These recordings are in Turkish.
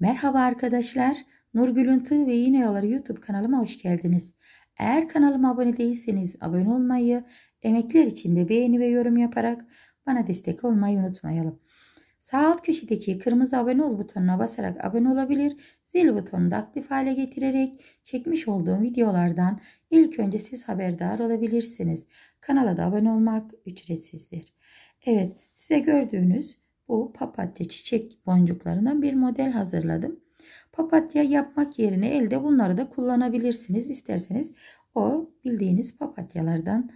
Merhaba arkadaşlar. Nurgül'ün Tığ ve Yine Yolları YouTube kanalıma hoş geldiniz. Eğer kanalıma abone değilseniz abone olmayı, emekler için de beğeni ve yorum yaparak bana destek olmayı unutmayalım. Sağ alt köşedeki kırmızı abone ol butonuna basarak abone olabilir, zil butonunu da aktif hale getirerek çekmiş olduğum videolardan ilk önce siz haberdar olabilirsiniz. Kanala da abone olmak ücretsizdir. Evet size gördüğünüz bu papatya çiçek boncuklarından bir model hazırladım. Papatya yapmak yerine elde bunları da kullanabilirsiniz. İsterseniz o bildiğiniz papatyalardan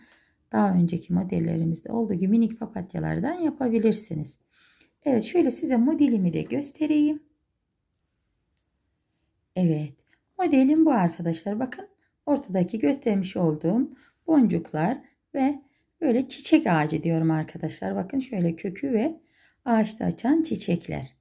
daha önceki modellerimizde olduğu gibi minik papatyalardan yapabilirsiniz. Evet şöyle size modelimi de göstereyim. Evet modelim bu arkadaşlar. Bakın ortadaki göstermiş olduğum boncuklar ve böyle çiçek ağacı diyorum arkadaşlar. Bakın şöyle kökü ve ağaçta açan çiçekler.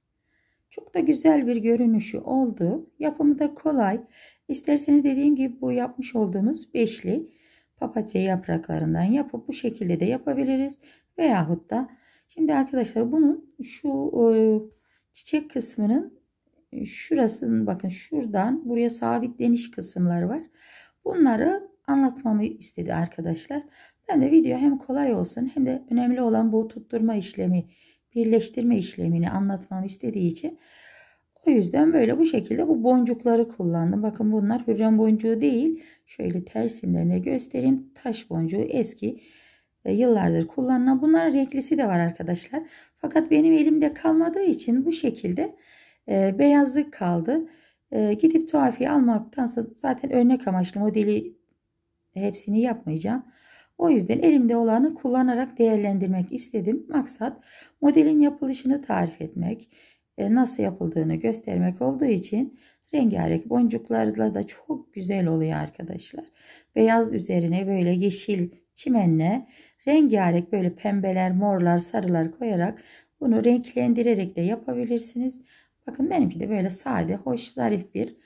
Çok da güzel bir görünüşü oldu. Yapımı da kolay. İsterseniz dediğim gibi bu yapmış olduğumuz beşli papatya yapraklarından yapıp bu şekilde de yapabiliriz. Veyahut da şimdi arkadaşlar bunun şu e, çiçek kısmının e, şurasının bakın şuradan buraya sabitleniş kısımlar var. Bunları anlatmamı istedi arkadaşlar. Ben de video hem kolay olsun hem de önemli olan bu tutturma işlemi birleştirme işlemini anlatmam istediği için o yüzden böyle bu şekilde bu boncukları kullandım. Bakın bunlar hürrem boncuğu değil. Şöyle tersinden de göstereyim. Taş boncuğu eski e, yıllardır kullanılan. Bunların renklisi de var arkadaşlar. Fakat benim elimde kalmadığı için bu şekilde e, beyazlık kaldı. E, gidip tuhafiye almaktansa zaten örnek amaçlı modeli hepsini yapmayacağım. O yüzden elimde olanı kullanarak değerlendirmek istedim. Maksat modelin yapılışını tarif etmek, e, nasıl yapıldığını göstermek olduğu için rengarenk boncuklarla da çok güzel oluyor arkadaşlar. Beyaz üzerine böyle yeşil çimenle rengarenk böyle pembeler, morlar, sarılar koyarak bunu renklendirerek de yapabilirsiniz. Bakın benimki de böyle sade, hoş, zarif bir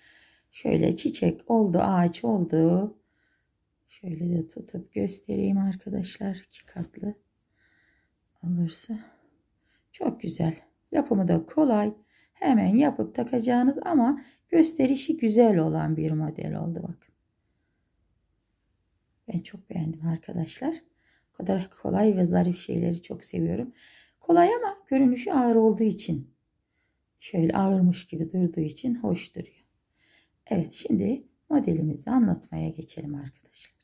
şöyle çiçek oldu, ağaç oldu. Şöyle de tutup göstereyim arkadaşlar. iki katlı olursa. Çok güzel. Yapımı da kolay. Hemen yapıp takacağınız ama gösterişi güzel olan bir model oldu bakın. Ben çok beğendim arkadaşlar. O kadar kolay ve zarif şeyleri çok seviyorum. Kolay ama görünüşü ağır olduğu için. Şöyle ağırmış gibi durduğu için hoş duruyor. Evet şimdi modelimizi anlatmaya geçelim arkadaşlar.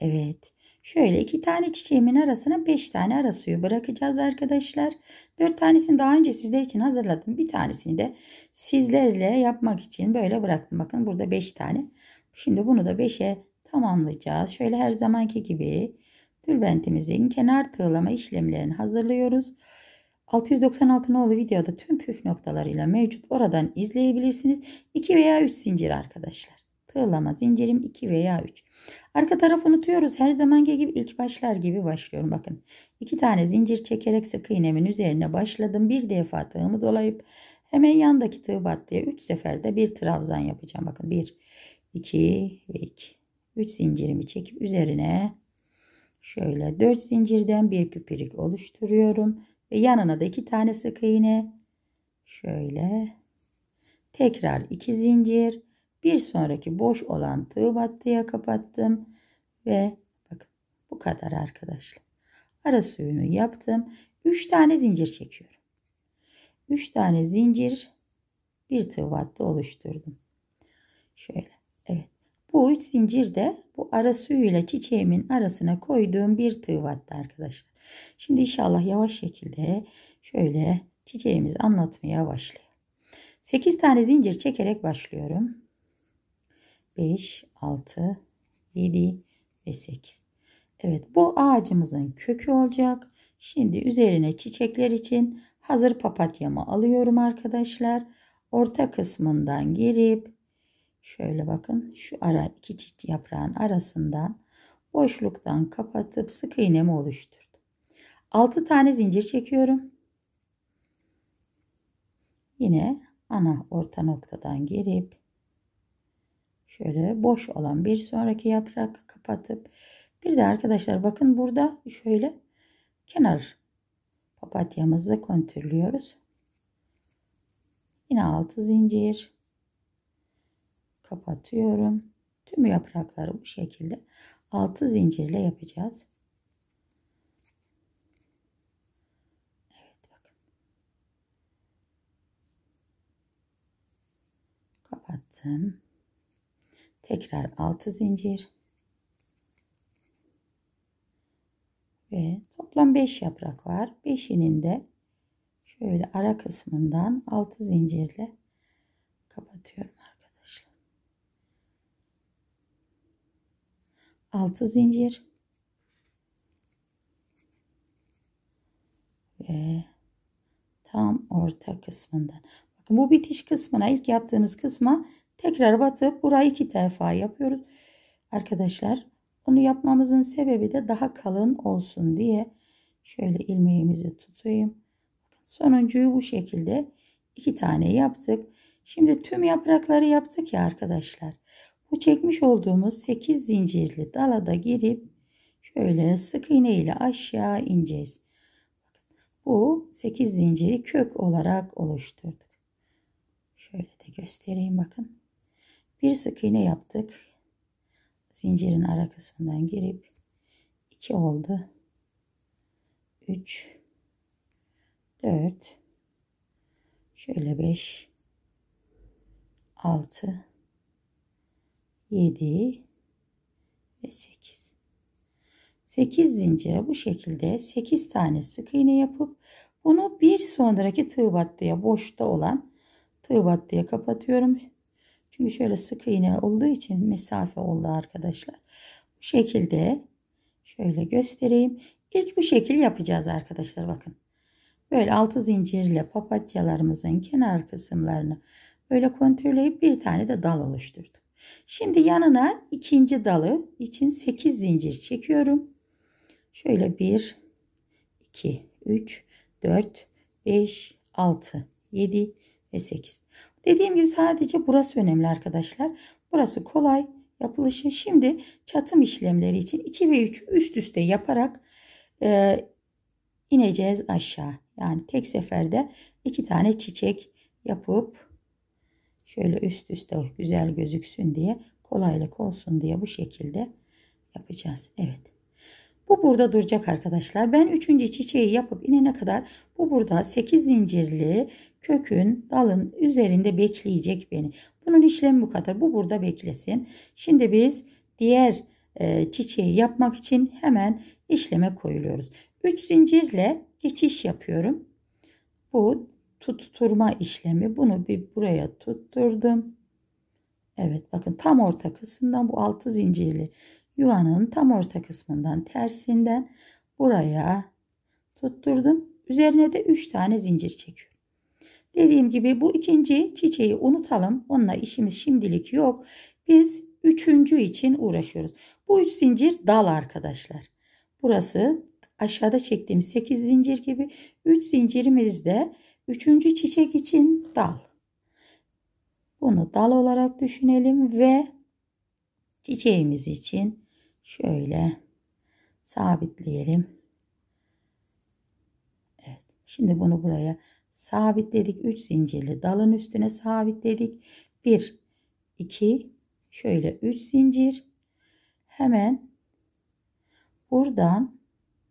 Evet. Şöyle iki tane çiçeğimin arasına beş tane ara suyu bırakacağız arkadaşlar. Dört tanesini daha önce sizler için hazırladım. Bir tanesini de sizlerle yapmak için böyle bıraktım. Bakın burada beş tane. Şimdi bunu da beşe tamamlayacağız. Şöyle her zamanki gibi tülbentimizin kenar tığlama işlemlerini hazırlıyoruz. 696 nolu videoda tüm püf noktalarıyla mevcut. Oradan izleyebilirsiniz. 2 veya 3 zincir arkadaşlar. Tığlama zincirim 2 veya 3. Arka tarafı unutuyoruz. Her zamanki gibi ilk başlar gibi başlıyorum. Bakın 2 tane zincir çekerek sık iğnemin üzerine başladım. Bir defa tığımı dolayıp hemen yandaki tığ battıya 3 seferde bir trabzan yapacağım. Bakın 1, 2 ve 2. 3 zincirimi çekip üzerine şöyle 4 zincirden bir pipirik oluşturuyorum. Ve yanına da 2 tane sık iğne. Şöyle tekrar 2 zincir bir sonraki boş olan tığ battıya kapattım ve bakın bu kadar arkadaşlar. Ara suyunu yaptım. 3 tane zincir çekiyorum. 3 tane zincir bir tığ battı oluşturdum. Şöyle evet. Bu 3 zincir de bu ara suyuyla çiçeğimin arasına koyduğum bir tığ battı arkadaşlar. Şimdi inşallah yavaş şekilde şöyle çiçeğimizi anlatmaya başlayalım. 8 tane zincir çekerek başlıyorum. 5, 6, 7 ve 8. Evet bu ağacımızın kökü olacak. Şimdi üzerine çiçekler için hazır papatyamı alıyorum arkadaşlar. Orta kısmından girip şöyle bakın şu ara iki çift yaprağın arasından boşluktan kapatıp sık iğnemi oluşturdum. 6 tane zincir çekiyorum. Yine ana orta noktadan girip Şöyle boş olan bir sonraki yaprak kapatıp bir de arkadaşlar bakın burada şöyle kenar papatyamızı kontürlüyoruz. Yine altı zincir kapatıyorum. Tüm yaprakları bu şekilde altı zincirle yapacağız. Evet bakın. Kapattım tekrar 6 zincir ve toplam 5 yaprak var. 5'inin de şöyle ara kısmından 6 zincirle kapatıyorum arkadaşlar. 6 zincir ve tam orta kısmından. Bakın bu bitiş kısmına ilk yaptığımız kısma Tekrar batıp burayı iki defa yapıyoruz. Arkadaşlar onu yapmamızın sebebi de daha kalın olsun diye şöyle ilmeğimizi tutayım. Sonuncuyu bu şekilde iki tane yaptık. Şimdi tüm yaprakları yaptık ya arkadaşlar. Bu çekmiş olduğumuz 8 zincirli dala da girip şöyle sık iğne ile aşağı ineceğiz. Bu 8 zinciri kök olarak oluşturduk. Şöyle de göstereyim bakın. Bir sık iğne yaptık. Zincirin ara kısmından girip 2 oldu. 3 4 şöyle 5 6 7 ve 8. 8 zincire bu şekilde 8 tane sık iğne yapıp bunu bir sonraki tığ battıya boşta olan tığ battıya kapatıyorum. Çünkü şöyle sık iğne olduğu için mesafe oldu arkadaşlar. Bu şekilde şöyle göstereyim. İlk bu şekil yapacağız arkadaşlar bakın. Böyle altı zincirle papatyalarımızın kenar kısımlarını böyle kontrolleyip bir tane de dal oluşturdum. Şimdi yanına ikinci dalı için 8 zincir çekiyorum. Şöyle 1, 2, 3, 4, 5, 6, 7 ve 8. Dediğim gibi sadece burası önemli arkadaşlar. Burası kolay yapılışı. Şimdi çatım işlemleri için 2 ve 3 üst üste yaparak e, ineceğiz aşağı. Yani tek seferde iki tane çiçek yapıp şöyle üst üste güzel gözüksün diye kolaylık olsun diye bu şekilde yapacağız. Evet. Bu burada duracak arkadaşlar. Ben üçüncü çiçeği yapıp inene kadar bu burada 8 zincirli kökün, dalın üzerinde bekleyecek beni. Bunun işlemi bu kadar. Bu burada beklesin. Şimdi biz diğer e, çiçeği yapmak için hemen işleme koyuluyoruz. 3 zincirle geçiş yapıyorum. Bu tutturma işlemi. Bunu bir buraya tutturdum. Evet bakın tam orta kısımdan bu 6 zincirli yuvanın tam orta kısmından tersinden buraya tutturdum. Üzerine de 3 tane zincir çekiyorum. Dediğim gibi bu ikinci çiçeği unutalım. Onunla işimiz şimdilik yok. Biz üçüncü için uğraşıyoruz. Bu üç zincir dal arkadaşlar. Burası aşağıda çektiğim 8 zincir gibi 3 de üçüncü çiçek için dal. Bunu dal olarak düşünelim ve çiçeğimiz için şöyle sabitleyelim. Evet. Şimdi bunu buraya sabitledik. 3 zincirli dalın üstüne sabitledik. 1 2 şöyle 3 zincir. Hemen buradan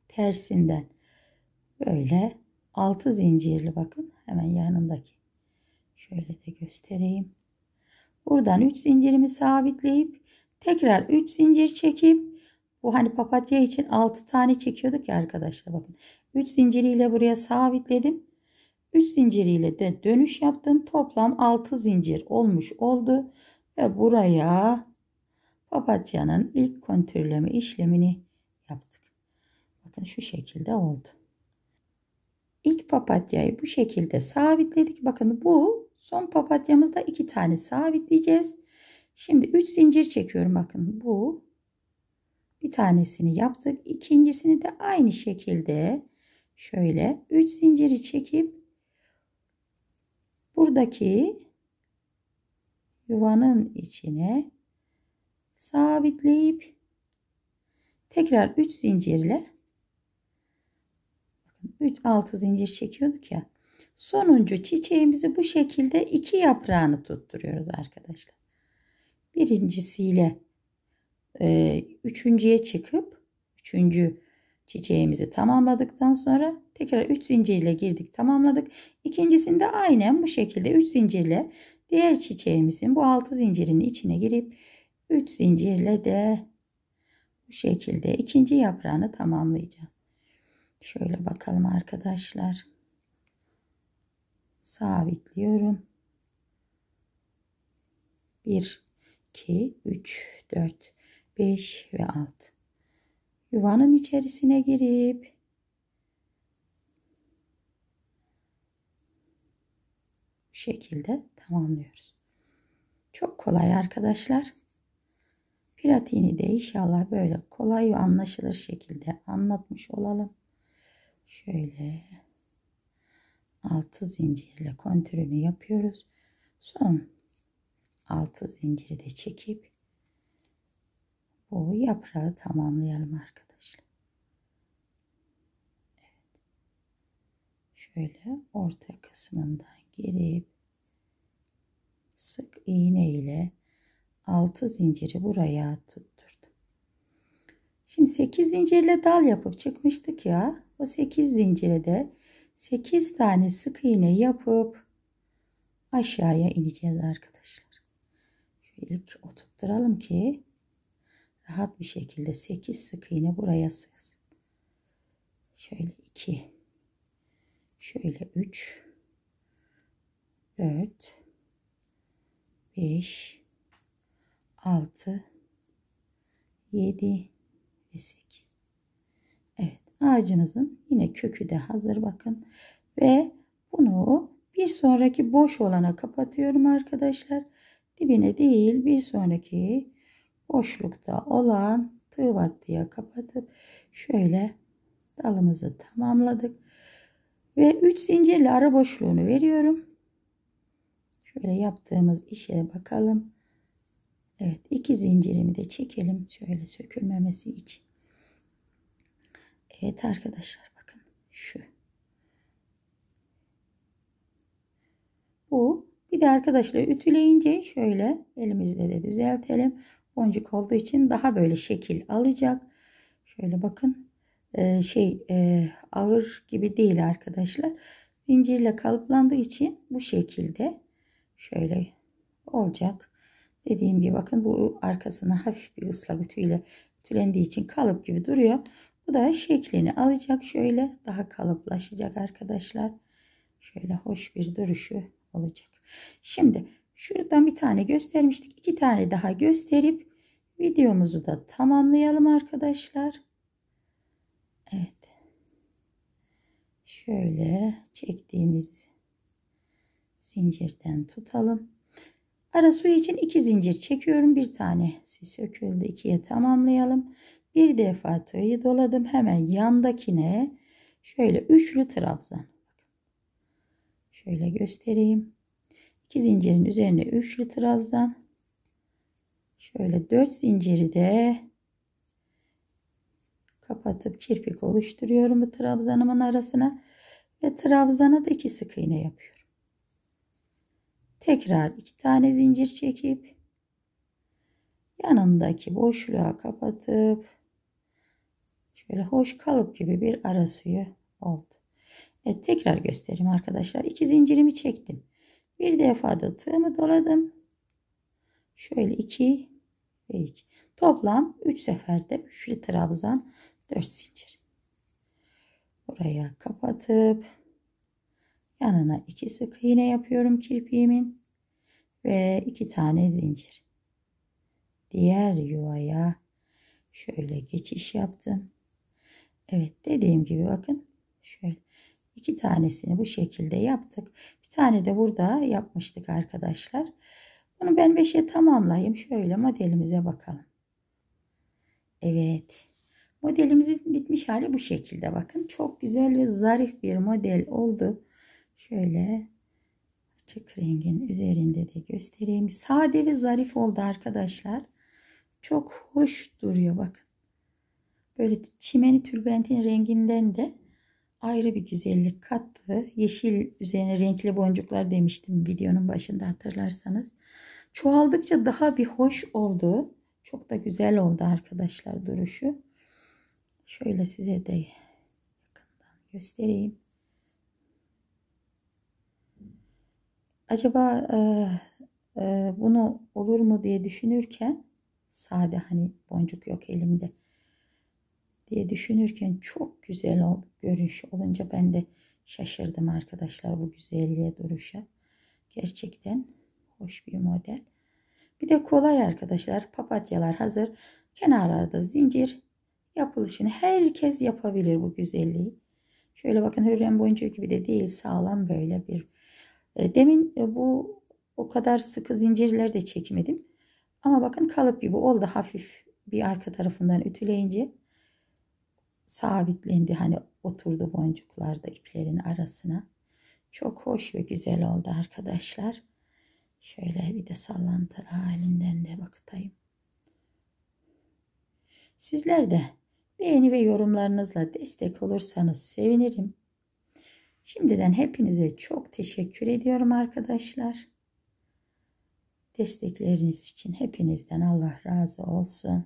tersinden böyle 6 zincirli bakın hemen yanındaki. Şöyle de göstereyim. Buradan 3 zincirimi sabitleyip tekrar 3 zincir çekip bu hani papatya için 6 tane çekiyorduk ya arkadaşlar bakın. 3 zinciriyle buraya sabitledim. 3 zinciriyle de dönüş yaptım. Toplam 6 zincir olmuş oldu. Ve buraya papatyanın ilk kontürleme işlemini yaptık. Bakın şu şekilde oldu. İlk papatyayı bu şekilde sabitledik. Bakın bu son papatyamızda iki tane sabitleyeceğiz. Şimdi 3 zincir çekiyorum. Bakın bu bir tanesini yaptık. İkincisini de aynı şekilde şöyle 3 zinciri çekip buradaki yuvanın içine sabitleyip tekrar 3 zincirle 3 6 zincir çekiyorduk ya. Sonuncu çiçeğimizi bu şekilde iki yaprağını tutturuyoruz arkadaşlar. Birincisiyle e, üçüncüye çıkıp üçüncü çiçeğimizi tamamladıktan sonra tekrar 3 zincirle girdik tamamladık. İkincisinde aynen bu şekilde 3 zincirle diğer çiçeğimizin bu 6 zincirin içine girip 3 zincirle de bu şekilde ikinci yaprağını tamamlayacağız. Şöyle bakalım arkadaşlar. Sabitliyorum. 1, 2, 3, 4, 5 ve 6 yuvanın içerisine girip bu şekilde tamamlıyoruz. Çok kolay arkadaşlar. Pratiğini de inşallah böyle kolay ve anlaşılır şekilde anlatmış olalım. Şöyle 6 zincirle kontürünü yapıyoruz. Son 6 zinciri de çekip bu yaprağı tamamlayalım arkadaşlar. Evet. Şöyle orta kısmından girip sık iğne ile 6 zinciri buraya tutturdum. Şimdi 8 zincirle dal yapıp çıkmıştık ya. O 8 zincire de 8 tane sık iğne yapıp aşağıya ineceğiz arkadaşlar. Şöyle ilk oturtturalım ki rahat bir şekilde 8 sık iğne buraya sız. Şöyle 2 şöyle 3 4 5 6 7 ve 8 Evet ağacımızın yine kökü de hazır bakın ve bunu bir sonraki boş olana kapatıyorum arkadaşlar dibine değil bir sonraki boşlukta olan tığ vattıya kapatıp şöyle dalımızı tamamladık. Ve 3 zincirli ara boşluğunu veriyorum. Şöyle yaptığımız işe bakalım. Evet iki zincirimi de çekelim. Şöyle sökülmemesi için. Evet arkadaşlar bakın şu. Bu bir de arkadaşlar ütüleyince şöyle elimizle de düzeltelim boncuk olduğu için daha böyle şekil alacak. Şöyle bakın e, şey e, ağır gibi değil arkadaşlar. Zincirle kalıplandığı için bu şekilde şöyle olacak. Dediğim gibi bakın bu arkasına hafif bir ıslak ütüyle ütülendiği için kalıp gibi duruyor. Bu da şeklini alacak şöyle daha kalıplaşacak arkadaşlar. Şöyle hoş bir duruşu olacak. Şimdi şuradan bir tane göstermiştik. iki tane daha gösterip Videomuzu da tamamlayalım arkadaşlar. Evet. Şöyle çektiğimiz zincirden tutalım. Ara suyu için iki zincir çekiyorum. Bir tanesi söküldü. ikiye tamamlayalım. Bir defa tığı doladım. Hemen yandakine şöyle üçlü trabzan. Şöyle göstereyim. İki zincirin üzerine üçlü trabzan. Şöyle 4 zinciri de kapatıp kirpik oluşturuyorum bu trabzanımın arasına ve trabzana da iki sık iğne yapıyorum. Tekrar iki tane zincir çekip yanındaki boşluğa kapatıp şöyle hoş kalıp gibi bir ara suyu oldu. Evet tekrar göstereyim arkadaşlar. İki zincirimi çektim. Bir defada tığımı doladım. Şöyle 2 ve 2. Toplam 3 seferde üçlü trabzan 4 zincir. Buraya kapatıp yanına 2 sık iğne yapıyorum kirpiğimin ve 2 tane zincir. Diğer yuvaya şöyle geçiş yaptım. Evet dediğim gibi bakın şöyle iki tanesini bu şekilde yaptık. Bir tane de burada yapmıştık arkadaşlar. Bunu ben 5'e tamamlayayım. Şöyle modelimize bakalım. Evet. Modelimizin bitmiş hali bu şekilde. Bakın çok güzel ve zarif bir model oldu. Şöyle açık rengin üzerinde de göstereyim. Sade ve zarif oldu arkadaşlar. Çok hoş duruyor bakın. Böyle çimeni türbentin renginden de ayrı bir güzellik kattı. Yeşil üzerine renkli boncuklar demiştim videonun başında hatırlarsanız. Çoğaldıkça daha bir hoş oldu. Çok da güzel oldu arkadaşlar duruşu. Şöyle size de yakından göstereyim. Acaba e, e, bunu olur mu diye düşünürken sade hani boncuk yok elimde diye düşünürken çok güzel ol, görünüş olunca ben de şaşırdım arkadaşlar bu güzelliğe duruşa. Gerçekten hoş bir model. Bir de kolay arkadaşlar. Papatyalar hazır. Kenarlarda zincir yapılışını herkes yapabilir bu güzelliği. Şöyle bakın Hürrem boyunca gibi de değil sağlam böyle bir. E, demin e, bu o kadar sıkı zincirler de çekmedim. Ama bakın kalıp gibi oldu hafif bir arka tarafından ütüleyince sabitlendi hani oturdu boncuklarda iplerin arasına. Çok hoş ve güzel oldu arkadaşlar. Şöyle bir de sallantılı halinden de bakayım. Sizler de beğeni ve yorumlarınızla destek olursanız sevinirim. Şimdiden hepinize çok teşekkür ediyorum arkadaşlar. Destekleriniz için hepinizden Allah razı olsun.